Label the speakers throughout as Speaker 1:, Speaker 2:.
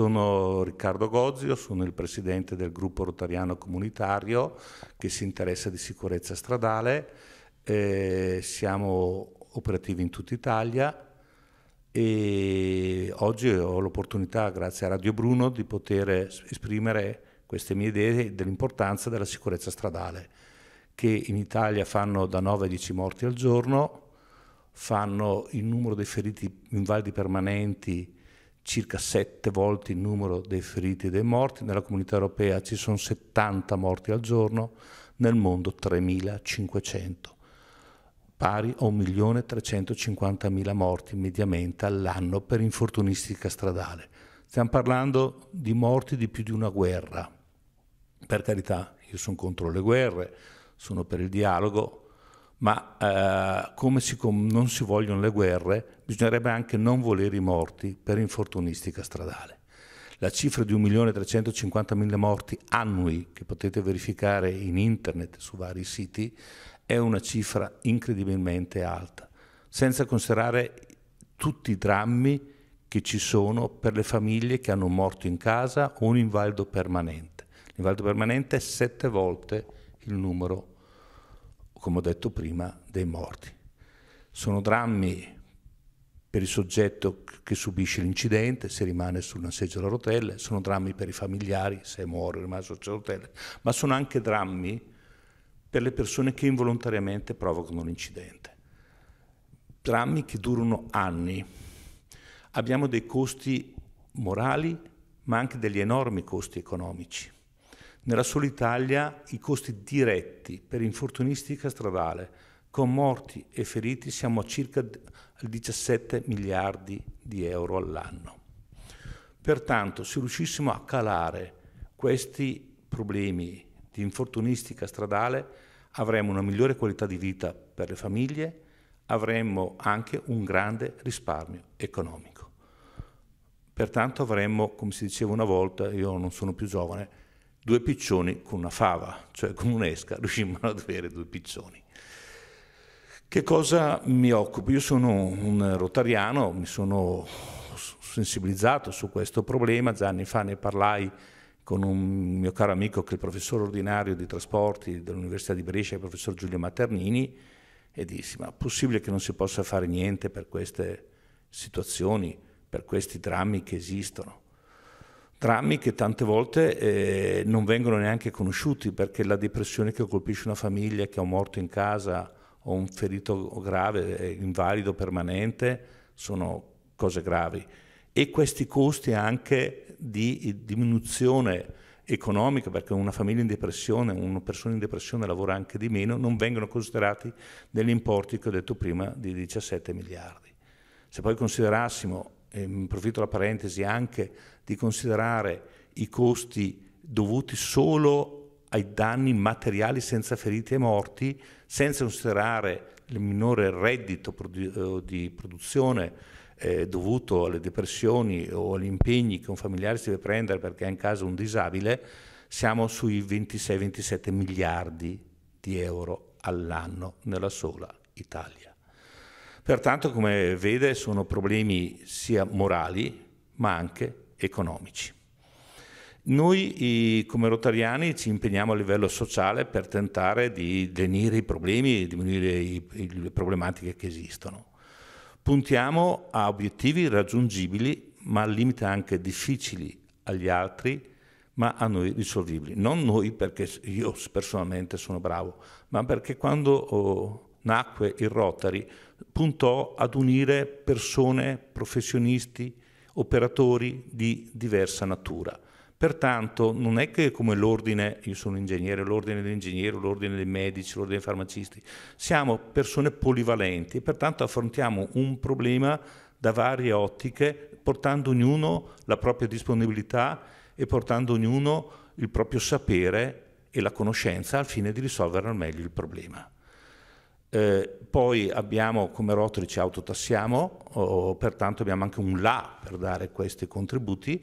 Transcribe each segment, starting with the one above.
Speaker 1: Sono Riccardo Gozio, sono il presidente del gruppo rotariano comunitario che si interessa di sicurezza stradale. Eh, siamo operativi in tutta Italia e oggi ho l'opportunità, grazie a Radio Bruno, di poter esprimere queste mie idee dell'importanza della sicurezza stradale, che in Italia fanno da 9 a 10 morti al giorno, fanno il numero dei feriti invalidi permanenti circa sette volte il numero dei feriti e dei morti, nella comunità europea ci sono 70 morti al giorno, nel mondo 3.500, pari a 1.350.000 morti mediamente all'anno per infortunistica stradale. Stiamo parlando di morti di più di una guerra. Per carità, io sono contro le guerre, sono per il dialogo, ma eh, come si, com- non si vogliono le guerre, bisognerebbe anche non volere i morti per infortunistica stradale. La cifra di 1.350.000 morti annui che potete verificare in internet su vari siti è una cifra incredibilmente alta, senza considerare tutti i drammi che ci sono per le famiglie che hanno un morto in casa o un invalido permanente. L'invalido permanente è sette volte il numero, come ho detto prima, dei morti. Sono drammi per il soggetto che subisce l'incidente, se rimane su una seggiola a rotelle, sono drammi per i familiari, se muore rimane su una seggiola a rotelle, ma sono anche drammi per le persone che involontariamente provocano l'incidente. Drammi che durano anni. Abbiamo dei costi morali, ma anche degli enormi costi economici. Nella sola Italia i costi diretti per infortunistica stradale con morti e feriti siamo a circa 17 miliardi di euro all'anno. Pertanto, se riuscissimo a calare questi problemi di infortunistica stradale, avremmo una migliore qualità di vita per le famiglie, avremmo anche un grande risparmio economico. Pertanto avremmo, come si diceva una volta, io non sono più giovane, due piccioni con una fava, cioè con un'esca riuscimmo ad avere due piccioni. Che cosa mi occupo? Io sono un rotariano, mi sono sensibilizzato su questo problema, già anni fa ne parlai con un mio caro amico che è il professore ordinario di trasporti dell'Università di Brescia, il professor Giulio Maternini, e dissi, ma è possibile che non si possa fare niente per queste situazioni, per questi drammi che esistono? Drammi che tante volte eh, non vengono neanche conosciuti perché la depressione che colpisce una famiglia che ha un morto in casa, o un ferito grave, invalido permanente, sono cose gravi. E questi costi anche di diminuzione economica, perché una famiglia in depressione, una persona in depressione lavora anche di meno, non vengono considerati negli importi che ho detto prima di 17 miliardi. Se poi considerassimo, e mi approfitto la parentesi anche, di considerare i costi dovuti solo ai danni materiali senza feriti e morti, senza considerare il minore reddito eh, di produzione eh, dovuto alle depressioni o agli impegni che un familiare si deve prendere perché è in casa un disabile, siamo sui 26-27 miliardi di euro all'anno nella sola Italia. Pertanto, come vede, sono problemi sia morali ma anche economici. Noi come rotariani ci impegniamo a livello sociale per tentare di denire i problemi e diminuire le problematiche che esistono. Puntiamo a obiettivi raggiungibili, ma al limite anche difficili agli altri, ma a noi risolvibili. Non noi perché io personalmente sono bravo, ma perché quando oh, nacque il Rotary puntò ad unire persone, professionisti, operatori di diversa natura Pertanto non è che come l'ordine, io sono ingegnere, l'ordine dell'ingegnere, l'ordine dei medici, l'ordine dei farmacisti, siamo persone polivalenti e pertanto affrontiamo un problema da varie ottiche, portando ognuno la propria disponibilità e portando ognuno il proprio sapere e la conoscenza al fine di risolvere al meglio il problema. Eh, poi abbiamo come rotoli ci autotassiamo, oh, pertanto abbiamo anche un là per dare questi contributi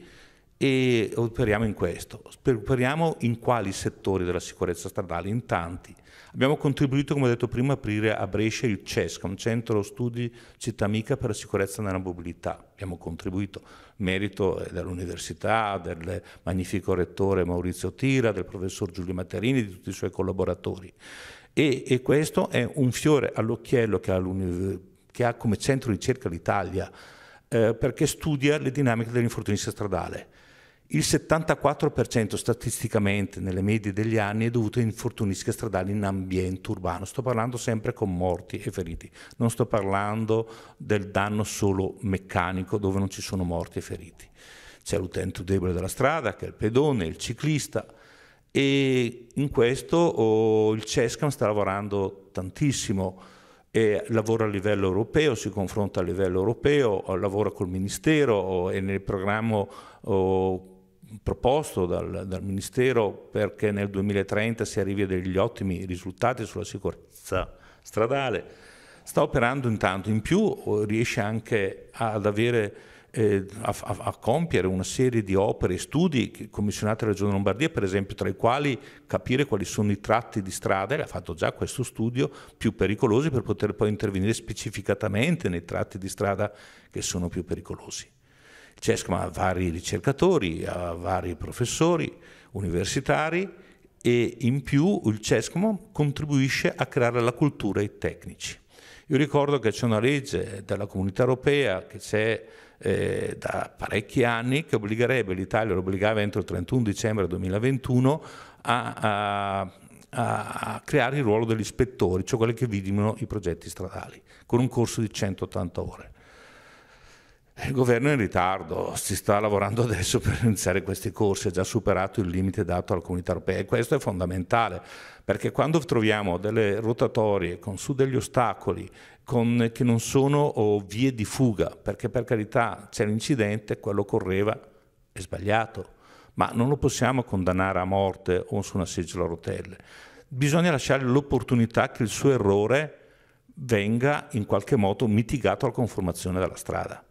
Speaker 1: e operiamo in questo, operiamo in quali settori della sicurezza stradale, in tanti. Abbiamo contribuito, come ho detto prima, a aprire a Brescia il CESCA, un centro studi città amica per la sicurezza nella mobilità. Abbiamo contribuito merito eh, dell'università, del magnifico rettore Maurizio Tira, del professor Giulio Materini, di tutti i suoi collaboratori. E, e questo è un fiore all'occhiello che ha, che ha come centro di ricerca l'Italia, eh, perché studia le dinamiche dell'infortunista stradale il 74% statisticamente nelle medie degli anni è dovuto a infortuni stradali in ambiente urbano. Sto parlando sempre con morti e feriti, non sto parlando del danno solo meccanico dove non ci sono morti e feriti. C'è l'utente debole della strada, che è il pedone, il ciclista e in questo oh, il CESCAM sta lavorando tantissimo E lavora a livello europeo, si confronta a livello europeo, lavora col Ministero oh, e nel programma oh, proposto dal, dal, Ministero perché nel 2030 si arrivi a degli ottimi risultati sulla sicurezza stradale. Sta operando intanto, in più eh, riesce anche ad avere, eh, a, a, a, compiere una serie di opere e studi commissionati dalla Regione Lombardia, per esempio, tra i quali capire quali sono i tratti di strada, e ha fatto già questo studio, più pericolosi per poter poi intervenire specificatamente nei tratti di strada che sono più pericolosi. CESCMA ha vari ricercatori, ha eh, vari professori universitari e in più il CESCMA contribuisce a creare la cultura e i tecnici. Io ricordo che c'è una legge della comunità europea che c'è eh, da parecchi anni che obbligherebbe l'Italia, lo obbligava entro il 31 dicembre 2021 a, a a, creare il ruolo degli ispettori, cioè quelli che vidimano i progetti stradali, con un corso di 180 ore. Il governo è in ritardo, si sta lavorando adesso per iniziare questi corsi, ha già superato il limite dato alla comunità europea e questo è fondamentale perché quando troviamo delle rotatorie con su degli ostacoli con, che non sono vie di fuga, perché per carità c'è l'incidente, quello correva, è sbagliato, ma non lo possiamo condannare a morte o su una seggiola a rotelle. Bisogna lasciare l'opportunità che il suo errore venga in qualche modo mitigato alla conformazione della strada.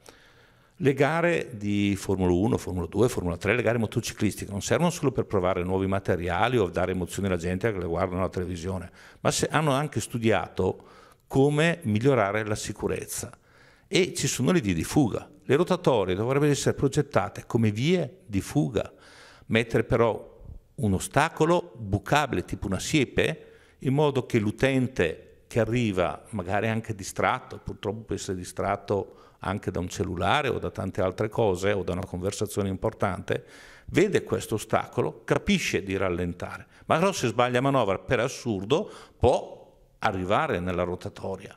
Speaker 1: Le gare di Formula 1, Formula 2, Formula 3, le gare motociclistiche non servono solo per provare nuovi materiali o dare emozioni alla gente che le guardano la televisione, ma hanno anche studiato come migliorare la sicurezza. E ci sono le vie di fuga. Le rotatorie dovrebbero essere progettate come vie di fuga, mettere però un ostacolo bucabile tipo una siepe in modo che l'utente che arriva magari anche distratto, purtroppo può essere distratto anche da un cellulare o da tante altre cose o da una conversazione importante, vede questo ostacolo, capisce di rallentare, ma però se sbaglia manovra per assurdo può arrivare nella rotatoria.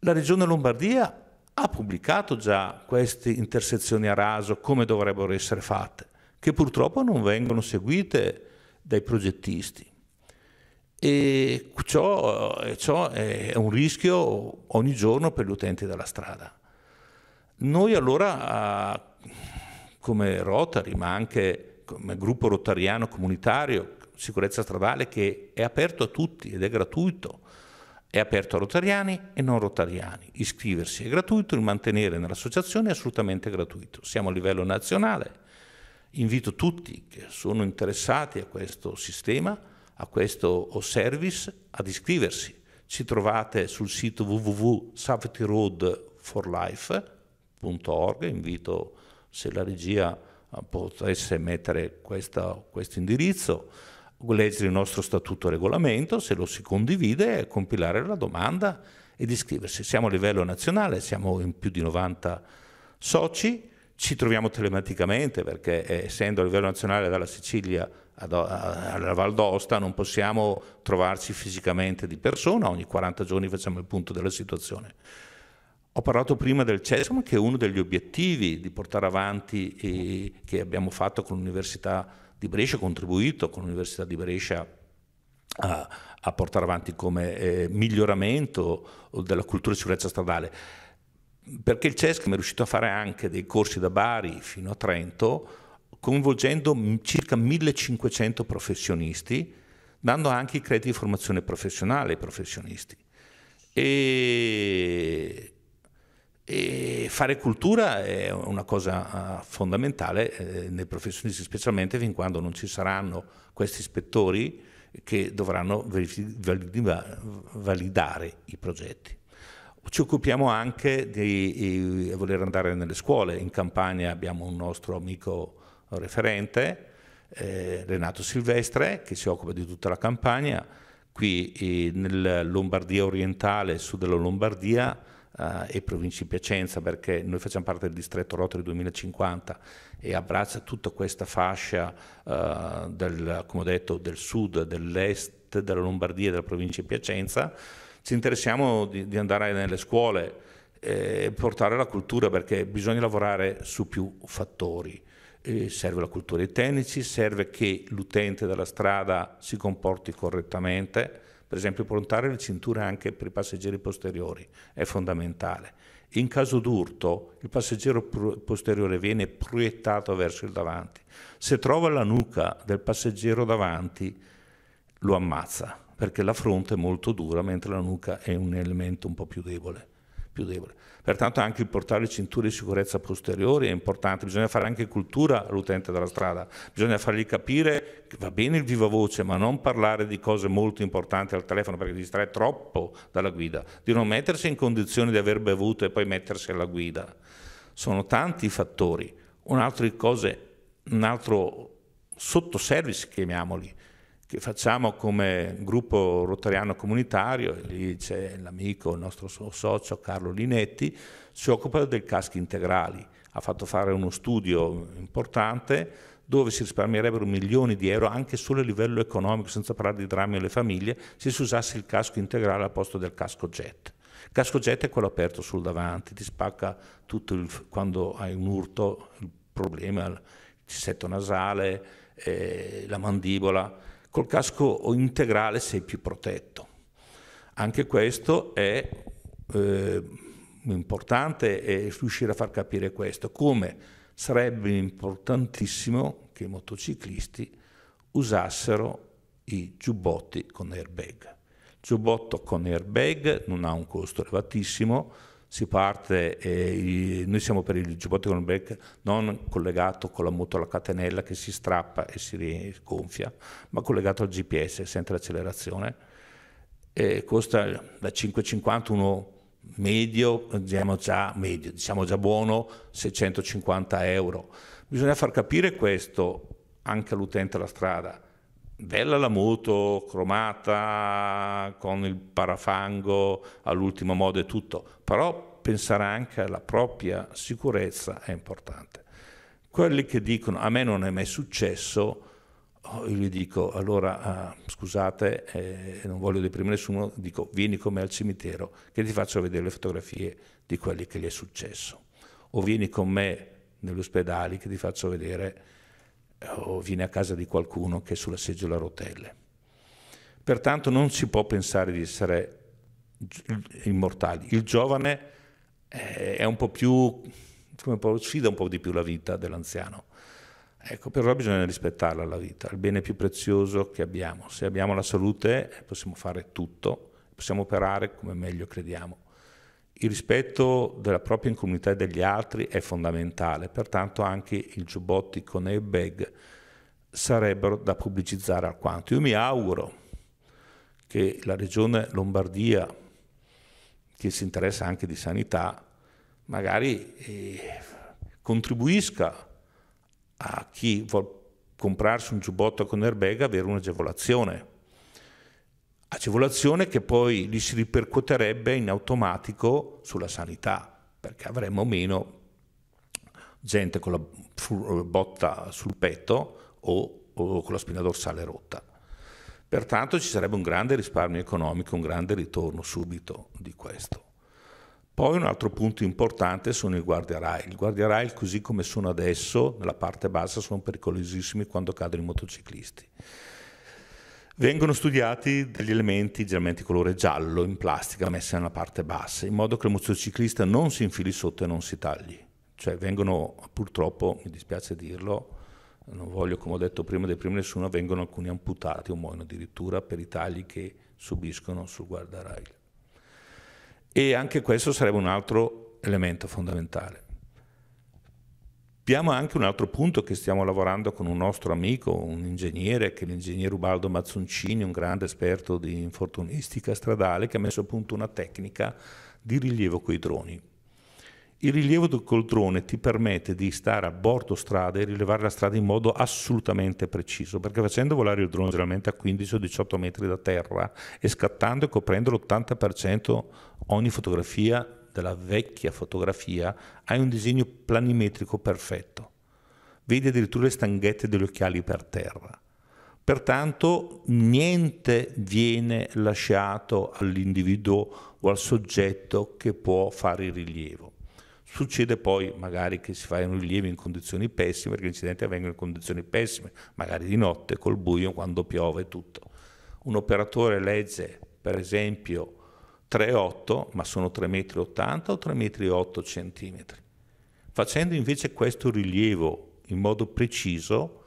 Speaker 1: La regione Lombardia ha pubblicato già queste intersezioni a raso, come dovrebbero essere fatte, che purtroppo non vengono seguite dai progettisti. E ciò, eh, ciò è un rischio ogni giorno per gli utenti della strada. Noi allora, come Rotary, ma anche come gruppo rotariano comunitario, sicurezza stradale che è aperto a tutti ed è gratuito, è aperto a rotariani e non rotariani. Iscriversi è gratuito, il mantenere nell'associazione è assolutamente gratuito. Siamo a livello nazionale. Invito tutti che sono interessati a questo sistema a a questo service ad iscriversi. Ci trovate sul sito www.safetyroadforlife.org, invito se la regia eh, potesse mettere questo indirizzo, leggere il nostro statuto regolamento, se lo si condivide, compilare la domanda ed iscriversi. Siamo a livello nazionale, siamo in più di 90 soci, ci troviamo telematicamente perché eh, essendo a livello nazionale dalla Sicilia alla Valdosta non possiamo trovarci fisicamente di persona, ogni 40 giorni facciamo il punto della situazione. Ho parlato prima del CESM che è uno degli obiettivi di portare avanti eh, che abbiamo fatto con l'Università di Brescia, contribuito con l'Università di Brescia a, a portare avanti come eh, miglioramento della cultura di sicurezza stradale. Perché il CESCM è riuscito a fare anche dei corsi da Bari fino a Trento, coinvolgendo circa 1500 professionisti, dando anche i crediti di formazione professionale ai professionisti. E, e fare cultura è una cosa ah, fondamentale eh, nei professionisti, specialmente fin quando non ci saranno questi ispettori che dovranno validare i progetti. Ci occupiamo anche di, di voler andare nelle scuole, in campagna abbiamo un nostro amico referente, eh, Renato Silvestre, che si occupa di tutta la campagna. Qui eh, nella Lombardia orientale, sud della Lombardia, Uh, e provincia di Piacenza, perché noi facciamo parte del distretto Rotary 2050 e abbraccia tutta questa fascia, uh, del, come ho detto, del sud, dell'est, della Lombardia, e della provincia di Piacenza. Ci interessiamo di, di andare nelle scuole eh, e portare la cultura perché bisogna lavorare su più fattori eh, serve la cultura dei tecnici, serve che l'utente della strada si comporti correttamente, per esempio prontare le cinture anche per i passeggeri posteriori è fondamentale. In caso d'urto il passeggero posteriore viene proiettato verso il davanti. Se trova la nuca del passeggero davanti lo ammazza perché la fronte è molto dura mentre la nuca è un elemento un po' più debole più debole. Pertanto anche il portare le cinture di sicurezza posteriori è importante, bisogna fare anche cultura all'utente della strada, bisogna fargli capire che va bene il viva voce, ma non parlare di cose molto importanti al telefono perché distrae troppo dalla guida, di non mettersi in condizione di aver bevuto e poi mettersi alla guida. Sono tanti i fattori. Un altro, cose, un altro sottoservice, chiamiamoli, che facciamo come gruppo rotariano comunitario, lì c'è l'amico, il nostro socio Carlo Linetti, si occupa dei caschi integrali, ha fatto fare uno studio importante dove si risparmierebbero milioni di euro anche solo a livello economico, senza parlare di drammi alle famiglie, se si usasse il casco integrale al posto del casco jet. Il casco jet è quello aperto sul davanti, ti spacca tutto il, quando hai un urto, il problema, il cissetto nasale, eh, la mandibola, Col casco integrale sei più protetto. Anche questo è eh, importante e riuscire a far capire questo, come sarebbe importantissimo che i motociclisti usassero i giubbotti con airbag. Il giubbotto con airbag non ha un costo elevatissimo, si parte, eh, noi siamo per il giubbotto con il break non collegato con la moto alla catenella che si strappa e si gonfia, ma collegato al GPS, sempre l'accelerazione. E costa da 5,50 uno medio, diciamo già, medio, diciamo già buono, 650 euro. Bisogna far capire questo anche all'utente della strada bella la moto, cromata, con il parafango all'ultimo modo e tutto, però pensare anche alla propria sicurezza è importante. Quelli che dicono a me non è mai successo, oh, io gli dico allora uh, scusate, eh, non voglio deprimere nessuno, dico vieni con me al cimitero che ti faccio vedere le fotografie di quelli che gli è successo o vieni con me negli ospedali che ti faccio vedere o viene a casa di qualcuno che è sulla seggiola a rotelle. Pertanto non si può pensare di essere immortali. Il giovane eh, è un po' più, sfida un po' di più la vita dell'anziano. Ecco, però bisogna rispettarla la vita, il bene più prezioso che abbiamo. Se abbiamo la salute eh, possiamo fare tutto, possiamo operare come meglio crediamo. Il rispetto della propria incolumità e degli altri è fondamentale, pertanto anche il giubbotti con airbag sarebbero da pubblicizzare alquanto. Io mi auguro che la regione Lombardia, che si interessa anche di sanità, magari eh, contribuisca a chi vuole comprarsi un giubbotto con airbag avere un'agevolazione Agevolazione che poi li si ripercuoterebbe in automatico sulla sanità, perché avremmo meno gente con la botta sul petto o, o con la spina dorsale rotta. Pertanto ci sarebbe un grande risparmio economico, un grande ritorno subito di questo. Poi un altro punto importante sono i guardia rail. I guardia rail così come sono adesso, nella parte bassa, sono pericolosissimi quando cadono i motociclisti. Vengono studiati degli elementi generalmente di colore giallo in plastica messi nella parte bassa, in modo che il motociclista non si infili sotto e non si tagli. Cioè vengono purtroppo, mi dispiace dirlo, non voglio come ho detto prima dei primi nessuno, vengono alcuni amputati o muoiono addirittura per i tagli che subiscono sul guardarail. E anche questo sarebbe un altro elemento fondamentale. Abbiamo anche un altro punto che stiamo lavorando con un nostro amico, un ingegnere, che è l'ingegnere Ubaldo Mazzoncini, un grande esperto di infortunistica stradale, che ha messo a punto una tecnica di rilievo coi droni. Il rilievo col drone ti permette di stare a bordo strada e rilevare la strada in modo assolutamente preciso, perché facendo volare il drone generalmente a 15 o 18 metri da terra e scattando e coprendo l'80% ogni fotografia della vecchia fotografia, hai un disegno planimetrico perfetto. Vedi addirittura le stanghette degli occhiali per terra. Pertanto niente viene lasciato all'individuo o al soggetto che può fare il rilievo. Succede poi magari che si fa un rilievo in condizioni pessime, perché gli incidenti avvengono in condizioni pessime, magari di notte, col buio, quando piove tutto. Un operatore legge, per esempio, 3,8 ma sono 3,80 m o 3,8 m. Facendo invece questo rilievo in modo preciso,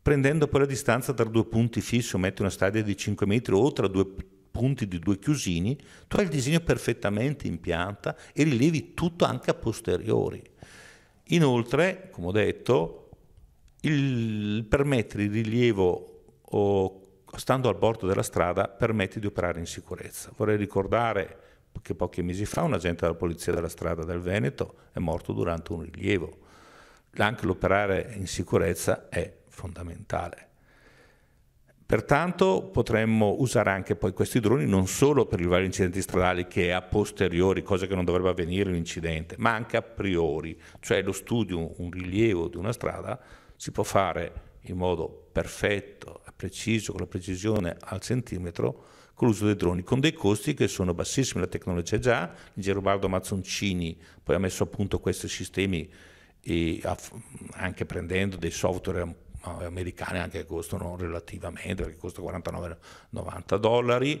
Speaker 1: prendendo poi la distanza tra due punti fissi, o metti una stadia di 5 metri o tra due punti di due chiusini, tu hai il disegno perfettamente in pianta e rilevi tutto anche a posteriori. Inoltre, come ho detto, il, per mettere il rilievo o stando al bordo della strada, permette di operare in sicurezza. Vorrei ricordare che pochi mesi fa un agente della Polizia della Strada del Veneto è morto durante un rilievo. Anche l'operare in sicurezza è fondamentale. Pertanto potremmo usare anche poi questi droni non solo per rilevare incidenti stradali che a posteriori, cosa che non dovrebbe avvenire l'incidente, ma anche a priori, cioè lo studio, un rilievo di una strada si può fare in modo perfetto, e preciso, con la precisione al centimetro, con l'uso dei droni, con dei costi che sono bassissimi. La tecnologia già, Gerobardo Mazzoncini poi ha messo a punto questi sistemi anche prendendo dei software americani anche che costano relativamente, perché costa 49-90 dollari,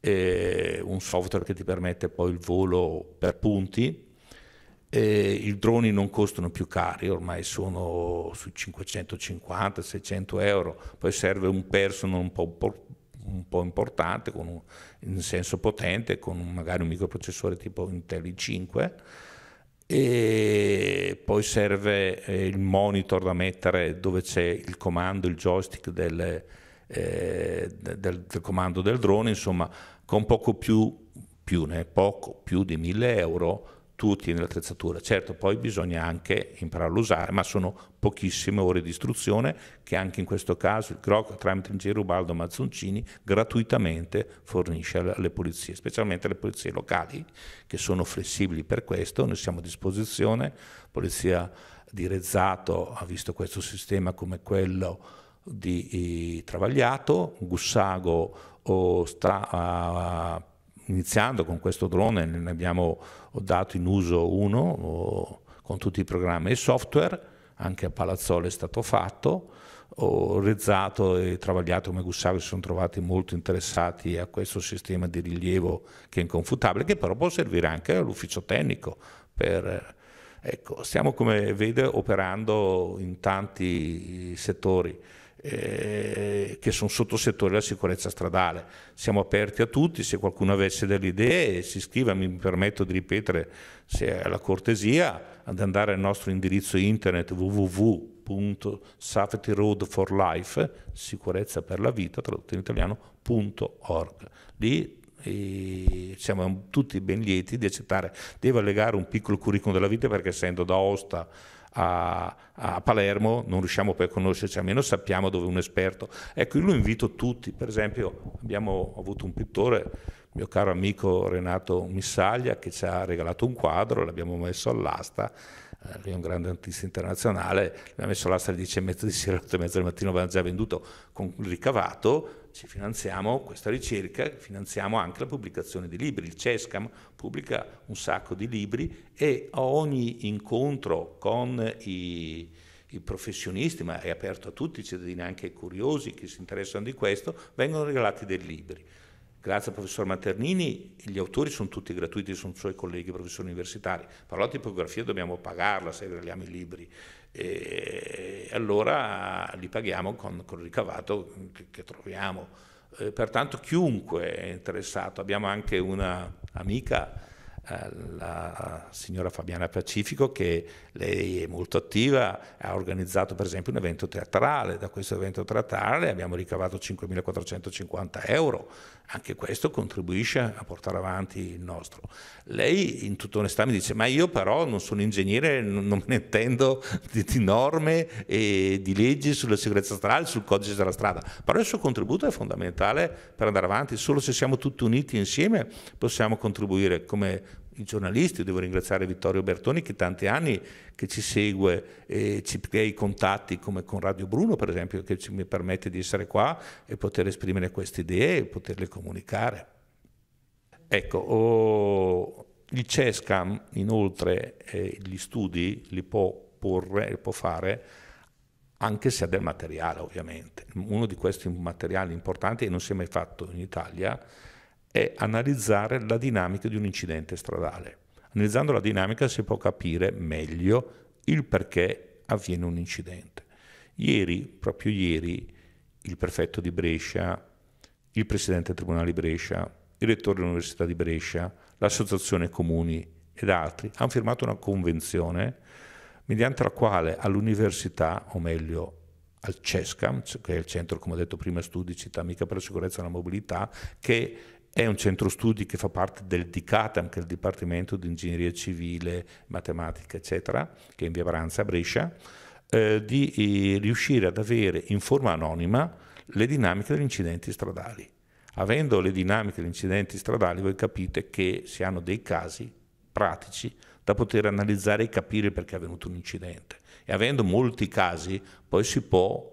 Speaker 1: eh, un software che ti permette poi il volo per punti, eh, I droni non costano più cari, ormai sono sui 550-600 euro, poi serve un personal un po', un po importante, un, in senso potente, con magari un microprocessore tipo Intel i5 e poi serve eh, il monitor da mettere dove c'è il comando, il joystick del, eh, del, del comando del drone, insomma con poco più, più ne poco più di 1000 euro tutti nell'attrezzatura. Certo, poi bisogna anche imparare a usare, ma sono pochissime ore di istruzione che anche in questo caso il CROC tramite l'ingegner Ubaldo Mazzoncini gratuitamente fornisce alle polizie, specialmente alle polizie locali che sono flessibili per questo, noi siamo a disposizione, Polizia di Rezzato ha visto questo sistema come quello di eh, Travagliato, Gussago oh, sta iniziando con questo drone, ne abbiamo dato in uso uno con tutti i programmi e software, anche a Palazzolo è stato fatto, ho rezzato e travagliato come Gussavi si sono trovati molto interessati a questo sistema di rilievo che è inconfutabile, che però può servire anche all'ufficio tecnico. Per, ecco, stiamo come vede operando in tanti settori. Eh, che sono sottosettori della sicurezza stradale. Siamo aperti a tutti, se qualcuno avesse delle idee si iscriva, mi permetto di ripetere se è la cortesia, ad andare al nostro indirizzo internet www.safetyroadforlife, sicurezza per la vita, tradotto in italiano.org. Lì e eh, siamo tutti ben lieti di accettare. Devo allegare un piccolo curriculum della vita perché essendo da Osta a, a Palermo, non riusciamo poi a conoscerci, almeno sappiamo dove un esperto. Ecco, io lo invito tutti, per esempio abbiamo avuto un pittore, mio caro amico Renato Missaglia, che ci ha regalato un quadro, l'abbiamo messo all'asta eh, lui è un grande artista internazionale, l'abbiamo messo l'asta alle 10 e mezza di sera, alle 8 e mezza del mattino, aveva già venduto con ricavato, ci finanziamo questa ricerca, finanziamo anche la pubblicazione di libri. Il CESCAM pubblica un sacco di libri e a ogni incontro con i, i professionisti, ma è aperto a tutti i cittadini, anche ai curiosi che si interessano di questo, vengono regalati dei libri. Grazie al professor Maternini, gli autori sono tutti gratuiti, sono suoi colleghi professori universitari. Però la tipografia dobbiamo pagarla se regaliamo i libri. E allora li paghiamo con, con il ricavato che, che troviamo. E eh, pertanto chiunque è interessato, abbiamo anche un'amica eh, la signora Fabiana Pacifico che lei è molto attiva, ha organizzato per esempio un evento teatrale, da questo evento teatrale abbiamo ricavato 5.450 euro, anche questo contribuisce a portare avanti il nostro. Lei in tutta onestà mi dice ma io però non sono ingegnere, non me ne intendo di, di norme e di leggi sulla sicurezza stradale, sul codice della strada, però il suo contributo è fondamentale per andare avanti, solo se siamo tutti uniti insieme possiamo contribuire come i giornalisti, devo ringraziare Vittorio Bertoni che tanti anni che ci segue e ci crea i contatti come con Radio Bruno per esempio che ci, mi permette di essere qua e poter esprimere queste idee e poterle comunicare. Ecco, oh, il CESCAM inoltre eh, gli studi li può, porre, e può fare anche se ha del materiale ovviamente. Uno di questi materiali importanti e non si è mai fatto in Italia è analizzare la dinamica di un incidente stradale. Analizzando la dinamica si può capire meglio il perché avviene un incidente. Ieri, proprio ieri, il prefetto di Brescia, il presidente del Tribunale di Brescia, il rettore dell'Università di Brescia, l'associazione comuni ed altri hanno firmato una convenzione mediante la quale all'università, o meglio al CESCAM, che è il centro, come ho detto prima, studi città amica per la sicurezza e la mobilità, che è un centro studi che fa parte del DICATAM, che è il Dipartimento di Ingegneria Civile, Matematica, eccetera, che è in via Branza, a Brescia, eh, di eh, riuscire ad avere in forma anonima le dinamiche degli incidenti stradali. Avendo le dinamiche degli incidenti stradali, voi capite che si hanno dei casi pratici da poter analizzare e capire perché è avvenuto un incidente. E avendo molti casi, poi si può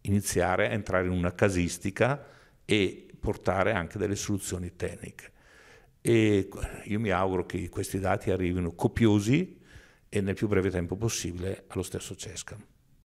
Speaker 1: iniziare a entrare in una casistica e portare anche delle soluzioni tecniche. E io mi auguro che questi dati arrivino copiosi e nel più breve tempo possibile allo stesso CESCAM.